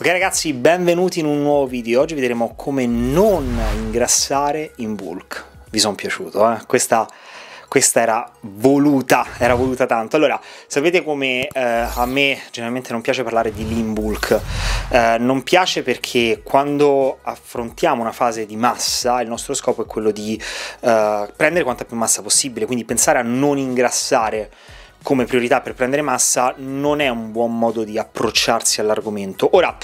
Ok ragazzi, benvenuti in un nuovo video. Oggi vedremo come non ingrassare in bulk. Vi sono piaciuto, eh? Questa, questa, era voluta, era voluta tanto. Allora, sapete come eh, a me generalmente non piace parlare di lean bulk. Eh, non piace perché quando affrontiamo una fase di massa, il nostro scopo è quello di eh, prendere quanta più massa possibile, quindi pensare a non ingrassare come priorità per prendere massa non è un buon modo di approcciarsi all'argomento. Ora,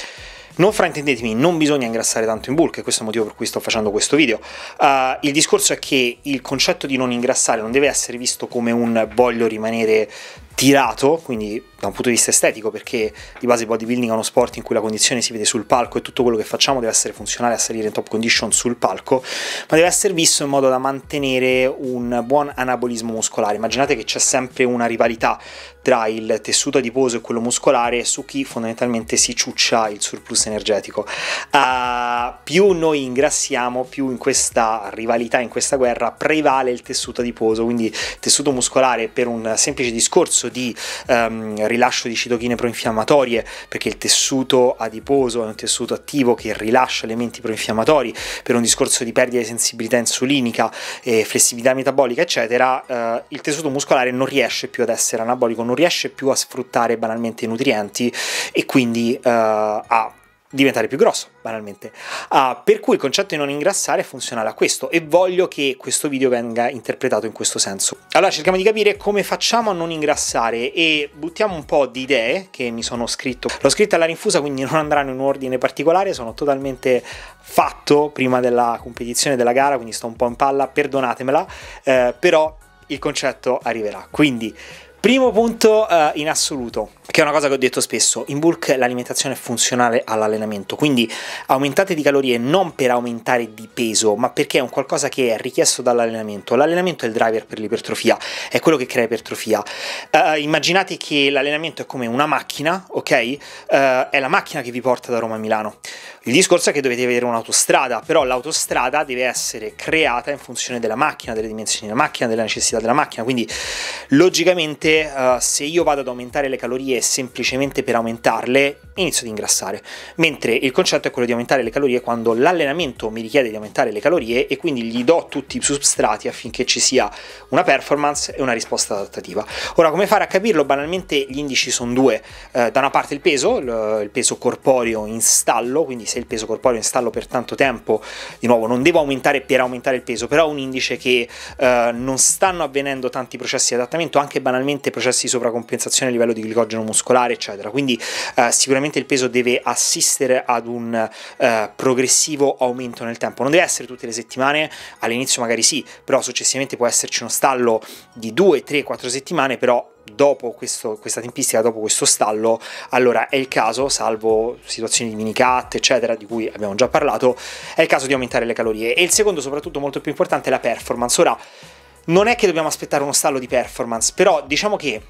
non fraintendetemi, non bisogna ingrassare tanto in bulk, e questo è il motivo per cui sto facendo questo video. Uh, il discorso è che il concetto di non ingrassare non deve essere visto come un voglio rimanere tirato, quindi da un punto di vista estetico, perché di base bodybuilding è uno sport in cui la condizione si vede sul palco e tutto quello che facciamo deve essere funzionale a salire in top condition sul palco, ma deve essere visto in modo da mantenere un buon anabolismo muscolare. Immaginate che c'è sempre una rivalità tra il tessuto adiposo e quello muscolare su chi fondamentalmente si ciuccia il surplus energetico. Uh, più noi ingrassiamo, più in questa rivalità, in questa guerra prevale il tessuto adiposo, quindi il tessuto muscolare per un semplice discorso tasso di um, rilascio di citochine proinfiammatorie, perché il tessuto adiposo è un tessuto attivo che rilascia elementi proinfiammatori per un discorso di perdita di sensibilità insulinica e flessibilità metabolica, eccetera, uh, il tessuto muscolare non riesce più ad essere anabolico, non riesce più a sfruttare banalmente i nutrienti e quindi uh, eh, a diventare più grosso, banalmente. Uh, per cui il concetto di non ingrassare è funzionale a questo e voglio che questo video venga interpretato in questo senso. Allora cerchiamo di capire come facciamo a non ingrassare e buttiamo un po' di idee che mi sono scritto. L'ho scritta alla rinfusa quindi non andranno in un ordine particolare, sono totalmente fatto prima della competizione della gara, quindi sto un po' in palla, perdonatemela, eh, però il concetto arriverà. Quindi, primo punto eh, in assoluto, che è una cosa che ho detto spesso, in bulk l'alimentazione è funzionale all'allenamento, quindi aumentate di calorie non per aumentare di peso, ma perché è un qualcosa che è richiesto dall'allenamento. L'allenamento è il driver per l'ipertrofia, è quello che crea ipertrofia. Uh, immaginate che l'allenamento è come una macchina, ok? Uh, è la macchina che vi porta da Roma a Milano. Il discorso è che dovete avere un'autostrada, però l'autostrada deve essere creata in funzione della macchina, delle dimensioni della macchina, delle necessità della macchina, quindi logicamente uh, se io vado ad aumentare le calorie calorie semplicemente per aumentarle, inizio ad ingrassare. Mentre il concetto è quello di aumentare le calorie quando l'allenamento mi richiede di aumentare le calorie e quindi gli do tutti i substrati affinché ci sia una performance e una risposta adattativa. Ora, come fare a capirlo? Banalmente gli indici sono due. Eh, da una parte il peso, il peso corporeo in stallo, quindi se il peso corporeo in stallo per tanto tempo, di nuovo non devo aumentare per aumentare il peso, però è un indice che eh, non stanno avvenendo tanti processi di adattamento, anche banalmente processi di sovracompensazione a livello di glicogeno muscolare, eccetera. Quindi eh, sicuramente il peso deve assistere ad un eh, progressivo aumento nel tempo. Non deve essere tutte le settimane, all'inizio magari sì, però successivamente può esserci uno stallo di 2, 3, 4 settimane, però dopo questo, questa tempistica, dopo questo stallo, allora è il caso, salvo situazioni di mini cut, eccetera, di cui abbiamo già parlato, è il caso di aumentare le calorie. E il secondo, soprattutto molto più importante, è la performance. Ora, non è che dobbiamo aspettare uno stallo di performance, però diciamo che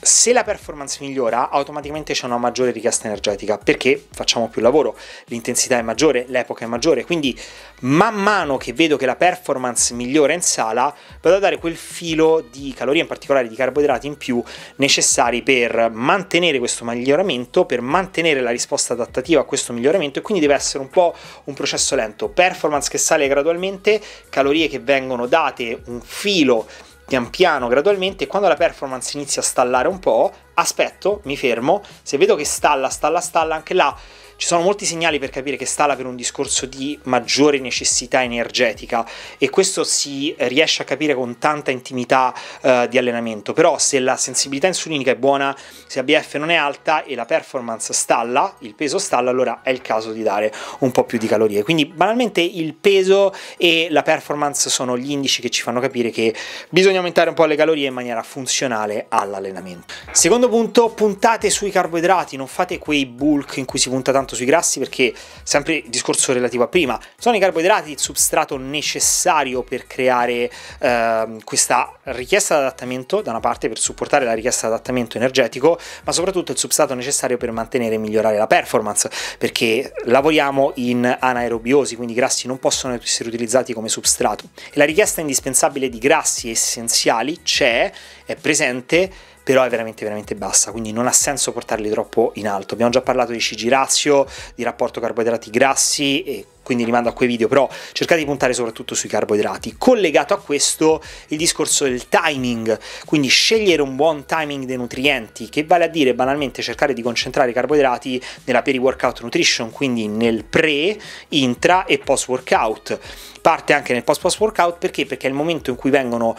se la performance migliora, automaticamente c'è una maggiore richiesta energetica perché facciamo più lavoro, l'intensità è maggiore, l'epoca è maggiore. Quindi, man mano che vedo che la performance migliora in sala, vado a dare quel filo di calorie, in particolare di carboidrati in più, necessari per mantenere questo miglioramento, per mantenere la risposta adattativa a questo miglioramento. E quindi deve essere un po' un processo lento: performance che sale gradualmente, calorie che vengono date, un filo pian piano, gradualmente, quando la performance inizia a stallare un po', aspetto, mi fermo, se vedo che stalla, stalla, stalla, anche là ci sono molti segnali per capire che stala per un discorso di maggiore necessità energetica e questo si riesce a capire con tanta intimità eh, di allenamento, però se la sensibilità insulinica è buona, se ABF non è alta e la performance stalla, il peso stalla, allora è il caso di dare un po' più di calorie. Quindi banalmente il peso e la performance sono gli indici che ci fanno capire che bisogna aumentare un po' le calorie in maniera funzionale all'allenamento. Secondo punto, puntate sui carboidrati, non fate quei bulk in cui si punta tanto tanto sui grassi perché, sempre il discorso relativo a prima, sono i carboidrati il substrato necessario per creare eh, questa richiesta di adattamento, da una parte per supportare la richiesta di adattamento energetico, ma soprattutto il substrato necessario per mantenere e migliorare la performance, perché lavoriamo in anaerobiosi, quindi i grassi non possono essere utilizzati come substrato. E la richiesta indispensabile di grassi essenziali c'è, è presente però è veramente veramente bassa, quindi non ha senso portarli troppo in alto. Abbiamo già parlato di CG ratio, di rapporto carboidrati grassi e quindi rimando a quei video, però cercate di puntare soprattutto sui carboidrati. Collegato a questo il discorso del timing, quindi scegliere un buon timing dei nutrienti, che vale a dire banalmente cercare di concentrare i carboidrati nella peri-workout nutrition, quindi nel pre, intra e post-workout. Parte anche nel post-post-workout perché? Perché è il momento in cui vengono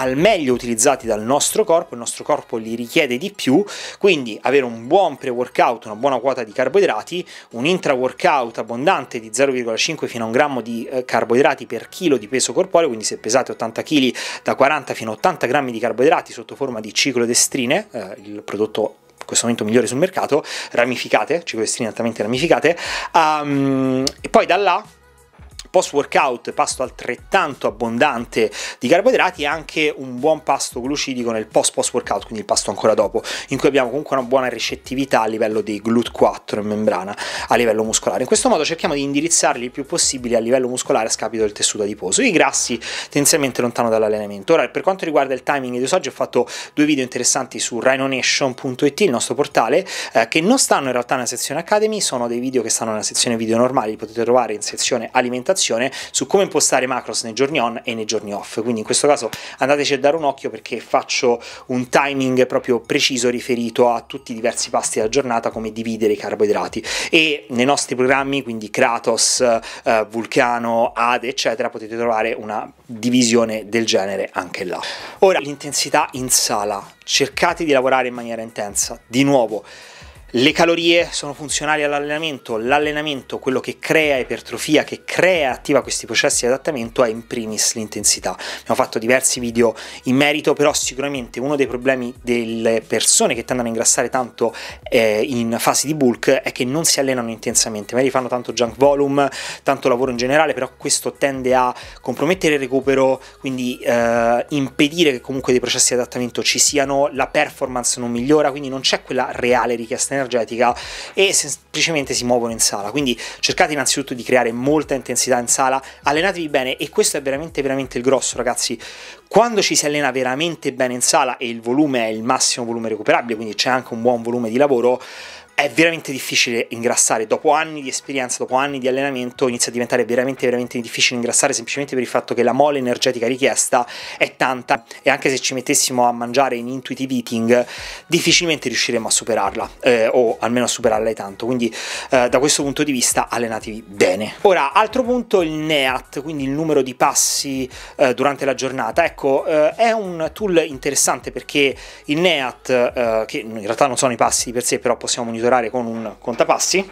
al meglio utilizzati dal nostro corpo, il nostro corpo li richiede di più, quindi avere un buon pre-workout, una buona quota di carboidrati, un intra-workout abbondante di 0,5 fino a 1 grammo di eh, carboidrati per chilo di peso corporeo, quindi se pesate 80 kg da 40 fino a 80 grammi di carboidrati sotto forma di ciclodestrine, eh, il prodotto in questo momento migliore sul mercato, ramificate, ciclodestrine altamente ramificate, um, e poi da là post workout, pasto altrettanto abbondante di carboidrati e anche un buon pasto glucidico nel post post workout, quindi il pasto ancora dopo, in cui abbiamo comunque una buona ricettività a livello dei GLUT4 in membrana a livello muscolare. In questo modo cerchiamo di indirizzarli il più possibile a livello muscolare a scapito del tessuto adiposo. I grassi tendenzialmente lontano dall'allenamento. Ora, per quanto riguarda il timing di usaggio ho fatto due video interessanti su rhinonation.it, il nostro portale, eh, che non stanno in realtà nella sezione Academy, sono dei video che stanno nella sezione video normali, li potete trovare in sezione alimentazione informazione su come impostare macros nei giorni on e nei giorni off, quindi in questo caso andateci a dare un occhio perché faccio un timing proprio preciso riferito a tutti i diversi pasti della giornata, come dividere i carboidrati e nei nostri programmi, quindi Kratos, eh, Vulcano, Ade, eccetera, potete trovare una divisione del genere anche là. Ora, l'intensità in sala, cercate di lavorare in maniera intensa, di nuovo le calorie sono funzionali all'allenamento, l'allenamento, quello che crea ipertrofia, che crea e attiva questi processi di adattamento è in primis l'intensità. Abbiamo fatto diversi video in merito, però sicuramente uno dei problemi delle persone che tendono a ingrassare tanto eh, in fase di bulk è che non si allenano intensamente, magari fanno tanto junk volume, tanto lavoro in generale, però questo tende a compromettere il recupero, quindi eh, impedire che comunque dei processi di adattamento ci siano, la performance non migliora, quindi non c'è quella reale richiesta energetica e semplicemente si muovono in sala. Quindi cercate innanzitutto di creare molta intensità in sala, allenatevi bene e questo è veramente veramente il grosso, ragazzi. Quando ci si allena veramente bene in sala e il volume è il massimo volume recuperabile, quindi c'è anche un buon volume di lavoro, è veramente difficile ingrassare, dopo anni di esperienza, dopo anni di allenamento inizia a diventare veramente, veramente difficile ingrassare semplicemente per il fatto che la mole energetica richiesta è tanta e anche se ci mettessimo a mangiare in intuitive eating difficilmente riusciremo a superarla eh, o almeno a superarla tanto, quindi eh, da questo punto di vista allenatevi bene. Ora, altro punto il NEAT, quindi il numero di passi eh, durante la giornata, ecco eh, è un tool interessante perché il NEAT, eh, che in realtà non sono i passi di per sé però possiamo monitorare monitorare con un contapassi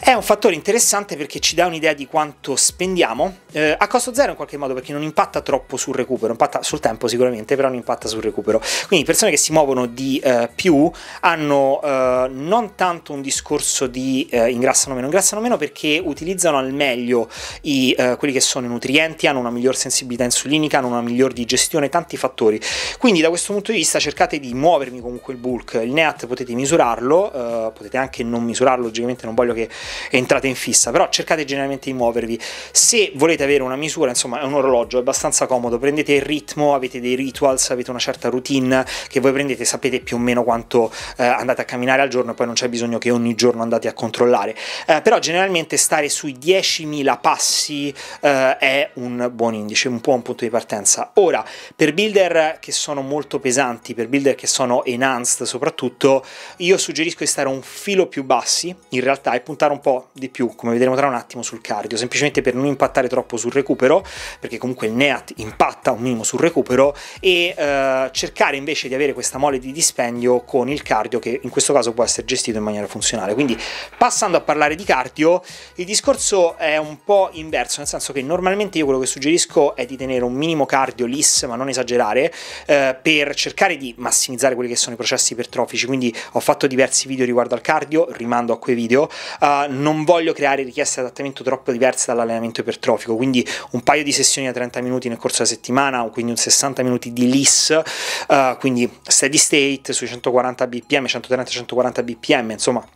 è un fattore interessante perché ci dà un'idea di quanto spendiamo eh, a costo zero in qualche modo perché non impatta troppo sul recupero, impatta sul tempo sicuramente, però non impatta sul recupero. Quindi persone che si muovono di eh, più hanno eh, non tanto un discorso di eh, ingrassano meno, ingrassano meno perché utilizzano al meglio i, eh, quelli che sono i nutrienti, hanno una miglior sensibilità insulinica, hanno una miglior digestione, tanti fattori. Quindi da questo punto di vista cercate di muovermi comunque il bulk, il NEAT potete misurarlo, eh, potete anche non misurarlo, logicamente non voglio che entrate in fissa, però cercate generalmente di muovervi. Se volete avere una misura, insomma, è un orologio, è abbastanza comodo, prendete il ritmo, avete dei rituals, avete una certa routine che voi prendete, sapete più o meno quanto eh, andate a camminare al giorno e poi non c'è bisogno che ogni giorno andate a controllare. Eh, però generalmente stare sui 10.000 passi eh, è un buon indice, un buon punto di partenza. Ora, per builder che sono molto pesanti, per builder che sono enhanced soprattutto, io suggerisco di stare un filo più bassi in realtà e puntare un un po' di più, come vedremo tra un attimo, sul cardio, semplicemente per non impattare troppo sul recupero, perché comunque il NEAT impatta un minimo sul recupero, e eh, cercare invece di avere questa mole di dispendio con il cardio, che in questo caso può essere gestito in maniera funzionale. Quindi, passando a parlare di cardio, il discorso è un po' inverso, nel senso che normalmente io quello che suggerisco è di tenere un minimo cardio lisse, ma non esagerare, eh, per cercare di massimizzare quelli che sono i processi ipertrofici. Quindi ho fatto diversi video riguardo al cardio, rimando a quei video. Uh, non voglio creare richieste di adattamento troppo diverse dall'allenamento ipertrofico, quindi un paio di sessioni a 30 minuti nel corso della settimana, quindi un 60 minuti di LIS, uh, quindi steady state sui 140 bpm, 130-140 bpm, insomma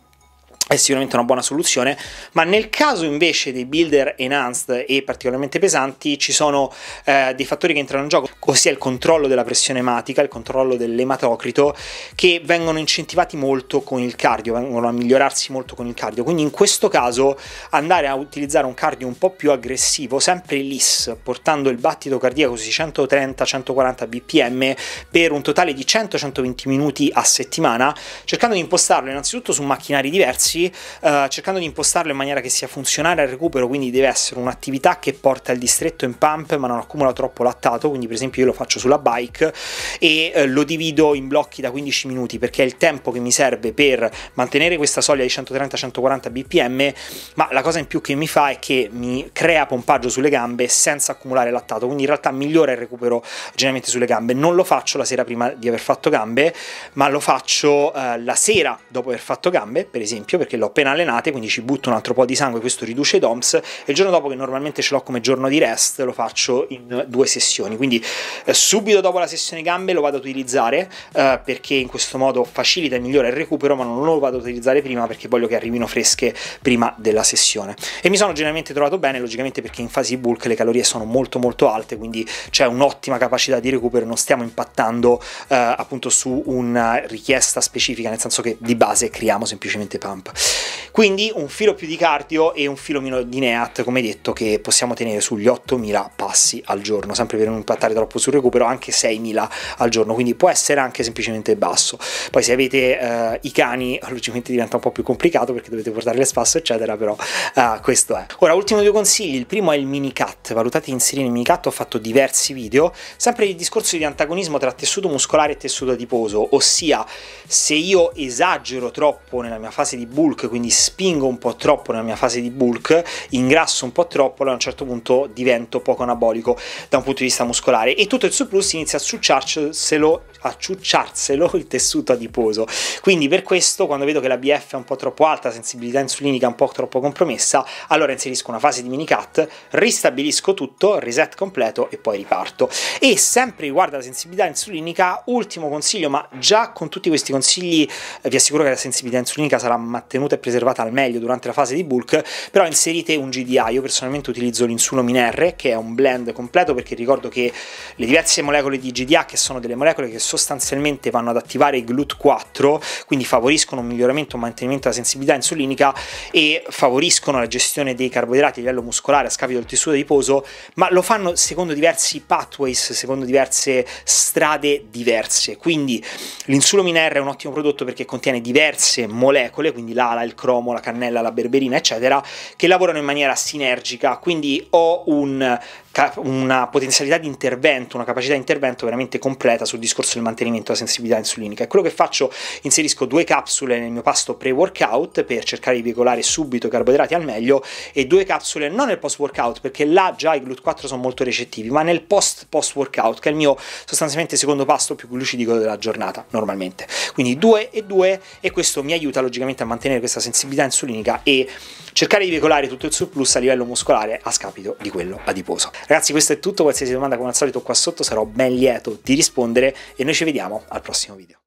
è sicuramente una buona soluzione, ma nel caso invece dei builder enhanced e particolarmente pesanti ci sono eh, dei fattori che entrano in gioco, ossia il controllo della pressione ematica, il controllo dell'ematocrito, che vengono incentivati molto con il cardio, vengono a migliorarsi molto con il cardio, quindi in questo caso andare a utilizzare un cardio un po' più aggressivo, sempre l'IS, portando il battito cardiaco sui 130-140 bpm per un totale di 100-120 minuti a settimana, cercando di impostarlo innanzitutto su macchinari diversi, corsi, eh, cercando di impostarlo in maniera che sia funzionale al recupero, quindi deve essere un'attività che porta il distretto in pump ma non accumula troppo lattato, quindi per esempio io lo faccio sulla bike e eh, lo divido in blocchi da 15 minuti perché è il tempo che mi serve per mantenere questa soglia di 130-140 bpm, ma la cosa in più che mi fa è che mi crea pompaggio sulle gambe senza accumulare lattato, quindi in realtà migliora il recupero generalmente sulle gambe. Non lo faccio la sera prima di aver fatto gambe, ma lo faccio eh, la sera dopo aver fatto gambe, per esempio, perché l'ho appena allenata, quindi ci butto un altro po' di sangue, questo riduce i DOMS e il giorno dopo che normalmente ce l'ho come giorno di rest lo faccio in due sessioni, quindi eh, subito dopo la sessione gambe lo vado ad utilizzare eh, perché in questo modo facilita e migliora il recupero, ma non lo vado ad utilizzare prima perché voglio che arrivino fresche prima della sessione. E mi sono generalmente trovato bene, logicamente perché in fase bulk le calorie sono molto molto alte, quindi c'è un'ottima capacità di recupero, non stiamo impattando eh, appunto su una richiesta specifica, nel senso che di base creiamo semplicemente pump. Quindi un filo più di cardio e un filo meno di NEAT, come detto, che possiamo tenere sugli 8.000 passi al giorno, sempre per non impattare troppo sul recupero, anche 6.000 al giorno, quindi può essere anche semplicemente basso. Poi se avete eh, i cani, logicamente diventa un po' più complicato perché dovete portare a spasso, eccetera, però eh, questo è. Ora, ultimo due consigli, il primo è il mini cut, valutate di inserire il mini cut, ho fatto diversi video, sempre il discorso di antagonismo tra tessuto muscolare e tessuto adiposo, ossia se io esagero troppo nella mia fase di buio bulk, quindi spingo un po' troppo nella mia fase di bulk, ingrasso un po' troppo, allora a un certo punto divento poco anabolico da un punto di vista muscolare e tutto il surplus inizia a succiarselo a ciucciarselo il tessuto adiposo. Quindi per questo quando vedo che la BF è un po' troppo alta, sensibilità insulinica un po' troppo compromessa, allora inserisco una fase di mini cut, ristabilisco tutto, reset completo e poi riparto. E sempre riguardo alla sensibilità insulinica, ultimo consiglio, ma già con tutti questi consigli eh, vi assicuro che la sensibilità insulinica sarà materiale tenuta e preservata al meglio durante la fase di bulk, però inserite un GDI. Io personalmente utilizzo l'insulino R, che è un blend completo, perché ricordo che le diverse molecole di GDA, che sono delle molecole che sostanzialmente vanno ad attivare i GLUT4, quindi favoriscono un miglioramento e un mantenimento della sensibilità insulinica e favoriscono la gestione dei carboidrati a livello muscolare a scapito del tessuto adiposo, ma lo fanno secondo diversi pathways, secondo diverse strade diverse. Quindi l'insulomina R è un ottimo prodotto perché contiene diverse molecole, quindi la l'ala, il cromo, la cannella, la berberina, eccetera, che lavorano in maniera sinergica, quindi ho un, una potenzialità di intervento, una capacità di intervento veramente completa sul discorso del mantenimento della sensibilità insulinica. È quello che faccio, inserisco due capsule nel mio pasto pre-workout per cercare di veicolare subito i carboidrati al meglio e due capsule non nel post-workout perché là già i GLUT4 sono molto recettivi, ma nel post-post-workout che è il mio sostanzialmente secondo pasto più glucidico della giornata normalmente. Quindi due e due e questo mi aiuta logicamente a mantenere mantenere questa sensibilità insulinica e cercare di veicolare tutto il surplus a livello muscolare a scapito di quello adiposo. Ragazzi, questo è tutto, qualsiasi domanda come al solito qua sotto sarò ben lieto di rispondere e noi ci vediamo al prossimo video.